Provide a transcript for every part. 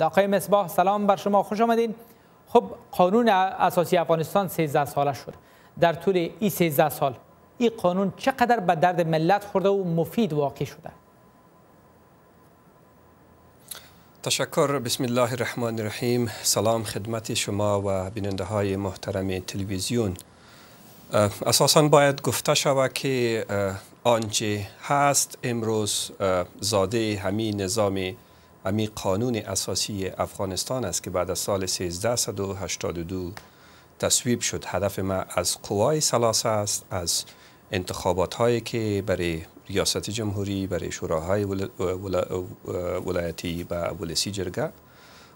آقای مصباح سلام بر شما خوش آمدین خب قانون اساسی افغانستان 13 ساله شد در طول این 13 سال این قانون چقدر به درد ملت خورده و مفید واقع شده تشکر بسم الله الرحمن الرحیم سلام خدمت شما و بیننده های محترم تلویزیون اساسا باید گفته شود که آنچه هست امروز زاده همین نظامی امی قانون اساسی افغانستان است که بعد از سال 1382 تصویب شد هدف ما از قوای سلاسه است از انتخابات هایی که برای ریاست جمهوری برای شوراهای ولایتی و ولسی جرگه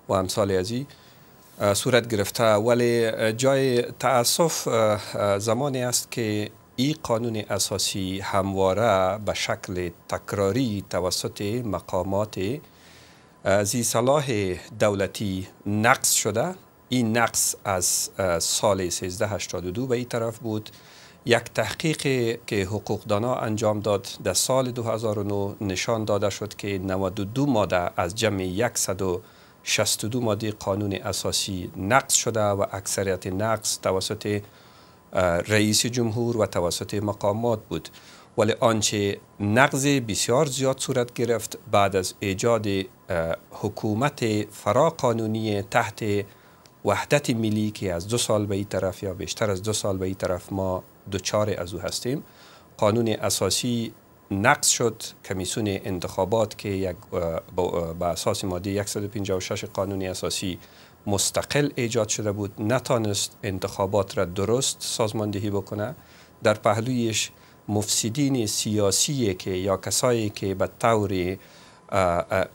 و امثال ازی صورت گرفته ولی جای تاسف زمانی است که این قانون اساسی همواره به شکل تکراری توسط مقامات زی صلاح دولتی نقص شده این نقص از سال 1382 به این طرف بود یک تحقیق که حقوقدانا انجام داد در سال 2009 نشان داده شد که 92 ماده از جمع 162 ماده قانون اساسی نقص شده و اکثریت نقص توسط رئیس جمهور و توسط مقامات بود ولی آنچه نقض بسیار زیاد صورت گرفت بعد از ایجاد حکومت فراقانونی تحت وحدت ملی که از دو سال به این طرف یا بیشتر از دو سال به این طرف ما دوچار از او هستیم قانون اساسی نقض شد کمیسیون انتخابات که به اساس ماده 156 قانون اساسی مستقل ایجاد شده بود نتانست انتخابات را درست سازماندهی بکنه در پهلویش مفسدین سیاسی که یا کسایی که به طور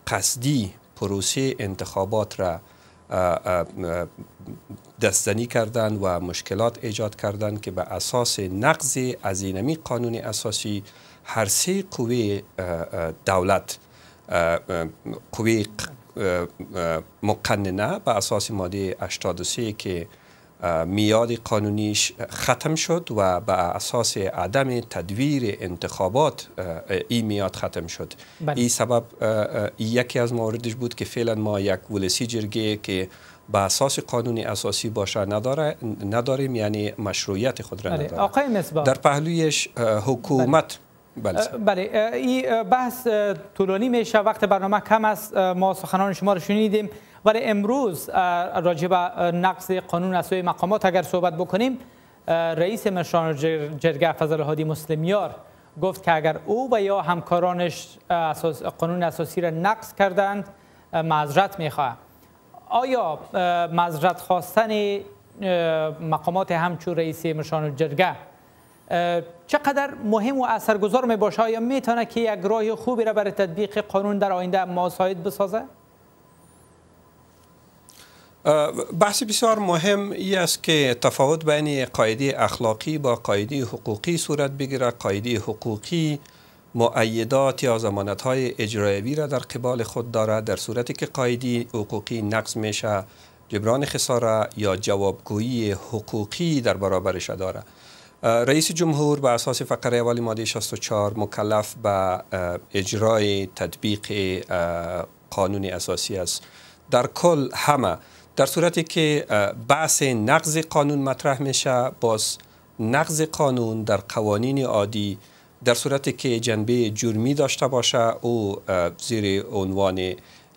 قصدی پروسه انتخابات را دستنی کردن و مشکلات ایجاد کردن که به اساس نقض اینمی قانون اساسی هر سه قوه دولت قوه مقننه به اساس ماده 83 که میاد قانونیش ختم شد و به اساس عدم تدویر انتخابات این میاد ختم شد بله. این سبب یکی از موردش بود که فعلا ما یک ولسی جرگه که به اساس قانون اساسی باشه نداره نداریم یعنی مشروعیت خود را بله. نداره آقای در پهلویش حکومت بله. بله بله این بحث طولانی میشه وقت برنامه کم است ما سخنان شما رو شنیدیم ولی امروز راجع به نقص قانون از مقامات اگر صحبت بکنیم رئیس مشان جرگه فضل هادی مسلمیار گفت که اگر او و یا همکارانش اساس قانون اساسی را نقض کردند معذرت میخواه آیا معذرت خواستن مقامات همچون رئیس مشان جرگه چقدر مهم و اثرگذار می باشه می تانه که یک راه خوبی را برای تطبیق قانون در آینده مساعد بسازه بحث بسیار مهم ای است که تفاوت بین قاعده اخلاقی با قاعده حقوقی صورت بگیره قاعده حقوقی معیدات یا زمانت های اجرایوی را در قبال خود دارد در صورتی که قاعده حقوقی نقص میشه جبران خساره یا جوابگویی حقوقی در برابرش داره رئیس جمهور بر اساس فقره اول ماده 64 مکلف به اجرای تطبیق قانون اساسی است در کل همه در صورتی که بحث نقض قانون مطرح میشه باز نقض قانون در قوانین عادی در صورتی که جنبه جرمی داشته باشه او زیر عنوان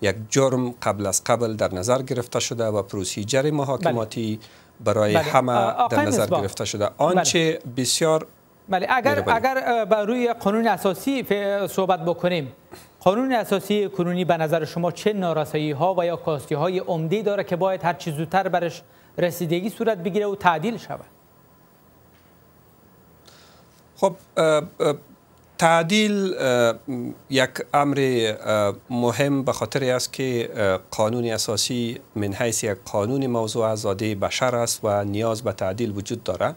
یک جرم قبل از قبل در نظر گرفته شده و پروسیجر بله. محاکماتی برای بله. همه در نظر گرفته شده آنچه بله. بسیار بله اگر اگر بر روی قانون اساسی صحبت بکنیم قانون اساسی کنونی به نظر شما چه نارسایی ها و یا کاستی های عمدی داره که باید هر چیز زودتر برش رسیدگی صورت بگیره و تعدیل شود خب تعدیل یک امر مهم به خاطر است که قانون اساسی من حیث یک قانون موضوع آزادی بشر است و نیاز به تعدیل وجود داره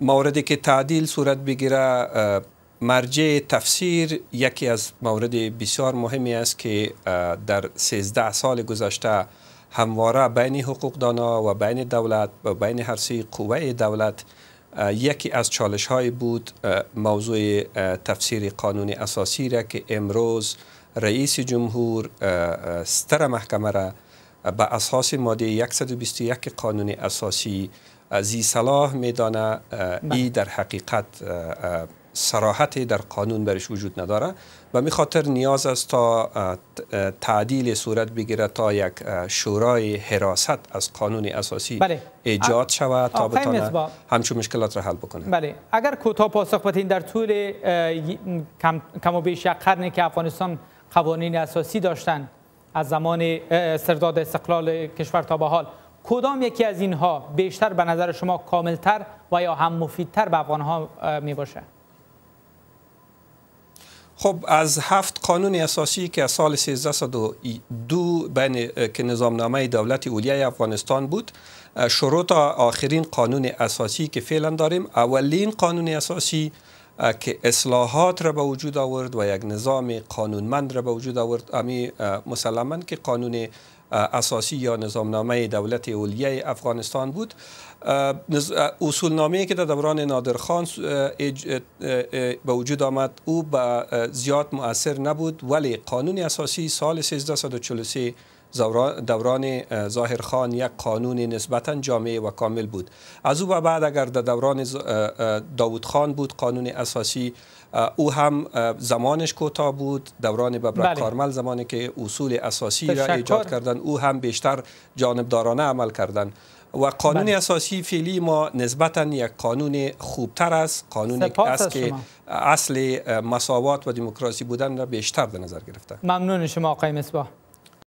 موردی که تعدیل صورت بگیره مرجع تفسیر یکی از موارد بسیار مهمی است که در 13 سال گذشته همواره بین حقوق دانا و بین دولت و بین هر سی قوه دولت یکی از چالش های بود موضوع تفسیر قانون اساسی را که امروز رئیس جمهور ستر محکمه را به اساس ماده 121 قانون اساسی زی صلاح میدانه ای بله. در حقیقت سراحت در قانون برش وجود نداره و می خاطر نیاز است تا تعدیل صورت بگیره تا یک شورای حراست از قانون اساسی بله. ایجاد شود تا بتانه همچون مشکلات را حل بکنه بله اگر کوتاه پاسخ بدین در طول کم, و بیش یک قرن که افغانستان قوانین اساسی داشتن از زمان سرداد استقلال کشور تا به حال کدام یکی از اینها بیشتر به نظر شما کاملتر و یا هم مفیدتر به افغانها می باشه؟ خب از هفت قانون اساسی که از سال 1302 بین که نظامنامه دولت اولیه افغانستان بود شروع تا آخرین قانون اساسی که فعلا داریم اولین قانون اساسی که اصلاحات را به وجود آورد و یک نظام قانونمند را به وجود آورد امی مسلما که قانون اساسی یا نظامنامه دولت اولیه افغانستان بود اصولنامه که در دوران نادرخان به وجود آمد او به زیاد مؤثر نبود ولی قانون اساسی سال 1343 دوران ظاهر خان یک قانون نسبتا جامع و کامل بود از او و بعد اگر در دوران داود خان بود قانون اساسی او هم زمانش کوتاه بود دوران ببرک بله. کارمل زمانی که اصول اساسی را ایجاد کردن او هم بیشتر جانبدارانه عمل کردن و قانون بله. اساسی فعلی ما نسبتا یک قانون خوبتر است قانونی است که اصل مساوات و دموکراسی بودن را بیشتر به نظر گرفته ممنون شما آقای مصباح